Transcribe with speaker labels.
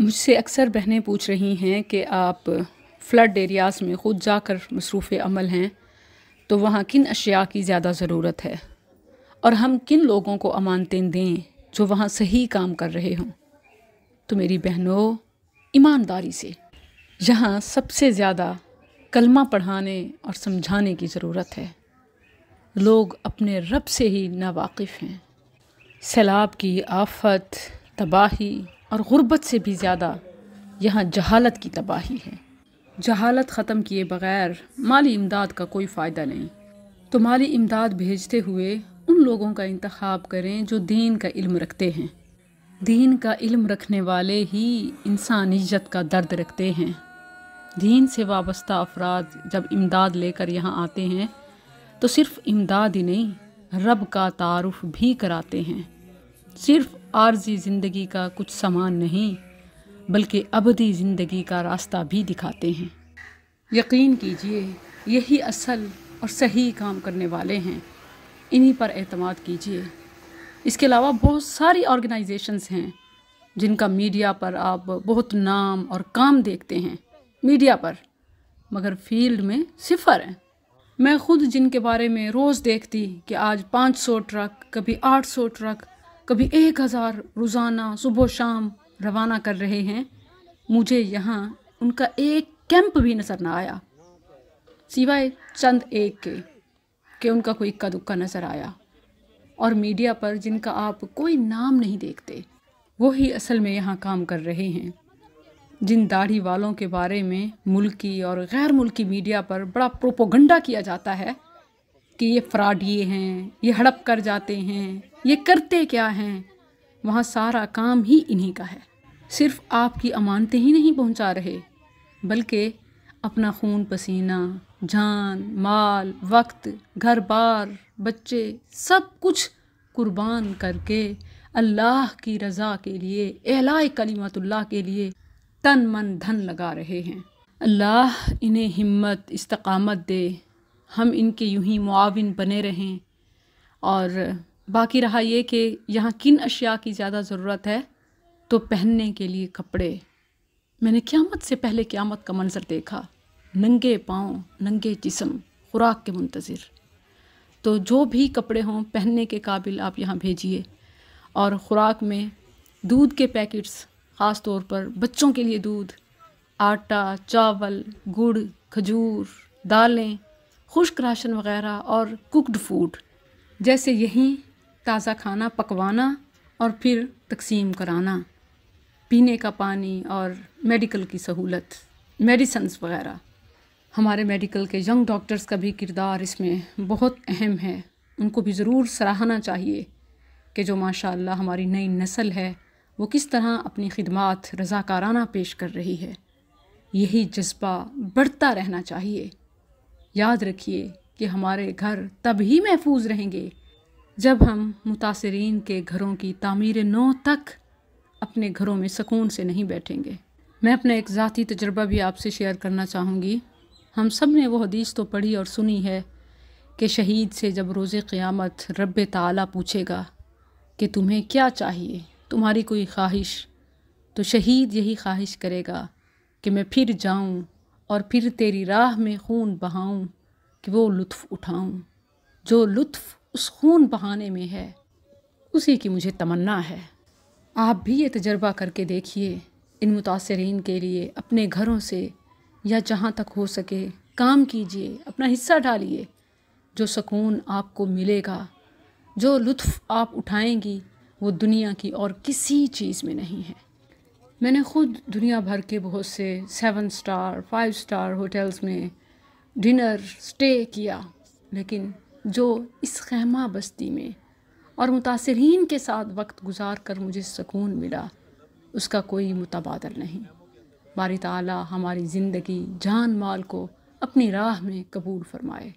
Speaker 1: मुझसे अक्सर बहनें पूछ रही हैं कि आप फ्लड एरियाज़ में ख़ुद जाकर मसरूफ़ अमल हैं तो वहाँ किन अशिया की ज़्यादा ज़रूरत है और हम किन लोगों को अमानतें दें जो वहाँ सही काम कर रहे हों तो मेरी बहनों ईमानदारी से यहाँ सबसे ज़्यादा कलमा पढ़ाने और समझाने की ज़रूरत है लोग अपने रब से ही नावाकिफ़ हैं सैलाब की आफत तबाही और ग़ुरबत से भी ज़्यादा यहाँ जहालत की तबाही है जहालत ख़त्म किए बगैर माली इमदाद का कोई फ़ायदा नहीं तो माली इमदाद भेजते हुए उन लोगों का इंतखब करें जो दीन का इल्म रखते हैं दीन का इल्म रखने वाले ही इंसानियत का दर्द रखते हैं दीन से वाबस्ता अफराद जब इमदाद लेकर यहाँ आते हैं तो सिर्फ़ इमदाद ही नहीं रब का तारफ़ भी कराते हैं सिर्फ आर्जी ज़िंदगी का कुछ सामान नहीं बल्कि अबदी ज़िंदगी का रास्ता भी दिखाते हैं यकीन कीजिए यही असल और सही काम करने वाले हैं इन्हीं पर अतमाद कीजिए इसके अलावा बहुत सारी ऑर्गेनाइजेशंस हैं जिनका मीडिया पर आप बहुत नाम और काम देखते हैं मीडिया पर मगर फील्ड में सिफर हैं मैं खुद जिनके बारे में रोज़ देखती कि आज 500 ट्रक कभी 800 ट्रक कभी एक हज़ार रोज़ाना सुबह शाम रवाना कर रहे हैं मुझे यहाँ उनका एक कैंप भी नज़र ना आया सिवाय चंद एक के कि उनका कोई इक्का दुक्का नज़र आया और मीडिया पर जिनका आप कोई नाम नहीं देखते वो ही असल में यहाँ काम कर रहे हैं जिन दाढ़ी वालों के बारे में मुल्की और गैर मुल्की मीडिया पर बड़ा प्रोपोगंडा किया जाता है कि ये फ्रॉड ये हैं ये हड़प कर जाते हैं ये करते क्या हैं वहाँ सारा काम ही इन्हीं का है सिर्फ आपकी अमानतें ही नहीं पहुँचा रहे बल्कि अपना खून पसीना जान माल वक्त घर बार बच्चे सब कुछ कुर्बान करके अल्लाह की रज़ा के लिए एलाय कलीमतुल्लाह के लिए तन मन धन लगा रहे हैं अल्लाह इन्हें हिम्मत इस्तकामत दे हम इनके यूं ही मुआविन बने रहें और बाकी रहा ये कि यहाँ किन अशिया की ज़्यादा ज़रूरत है तो पहनने के लिए कपड़े मैंने क़्यामत से पहले क़्यामत का मंज़र देखा नंगे पाँव नंगे जिसम खुराक के मुंतज़िर तो जो भी कपड़े हों पहनने के काबिल आप यहाँ भेजिए और ख़ुराक में दूध के पैकेट्स ख़ास तौर पर बच्चों के लिए दूध आटा चावल गुड़ खजूर दालें खुश्क राशन वगैरह और कुकड फूड जैसे यहीं ताज़ा खाना पकवाना और फिर तकसीम कराना पीने का पानी और मेडिकल की सहूलत मेडिसन्स वगैरह हमारे मेडिकल के यंग डॉक्टर्स का भी किरदार इसमें बहुत अहम है उनको भी ज़रूर सराहना चाहिए कि जो माशाल्लाह हमारी नई नस्ल है वो किस तरह अपनी खिदमत रज़ाकाराना पेश कर रही है यही जज्बा बढ़ता रहना चाहिए याद रखिए कि हमारे घर तब ही महफूज रहेंगे जब हम मुतासरीन के घरों की तामीर नौ तक अपने घरों में सकून से नहीं बैठेंगे मैं अपना एक ज़ाती तजर्बा भी आपसे शेयर करना चाहूँगी हम सब ने वो हदीस तो पढ़ी और सुनी है कि शहीद से जब रोज़ क़्यामत रब ताला पूछेगा कि तुम्हें क्या चाहिए तुम्हारी कोई ख्वाहिश तो शहीद यही ख्वाहिश करेगा कि मैं फिर जाऊँ और फिर तेरी राह में खून बहाऊं कि वो लुत्फ़ उठाऊं जो लुत्फ़ उस खून बहाने में है उसी की मुझे तमन्ना है आप भी ये तजर्बा करके देखिए इन मुतासरीन के लिए अपने घरों से या जहाँ तक हो सके काम कीजिए अपना हिस्सा डालिए जो सुकून आपको मिलेगा जो लुत्फ़ आप उठाएंगी वो दुनिया की और किसी चीज़ में नहीं है मैंने ख़ुद दुनिया भर के बहुत से seven star five star hotels में डिनर स्टे किया लेकिन जो इस खैमा बस्ती में और मुतासरीन के साथ वक्त गुजार कर मुझे सुकून मिला उसका कोई मुतबादल नहीं बारी ताला हमारी ज़िंदगी जान माल को अपनी राह में कबूल फरमाए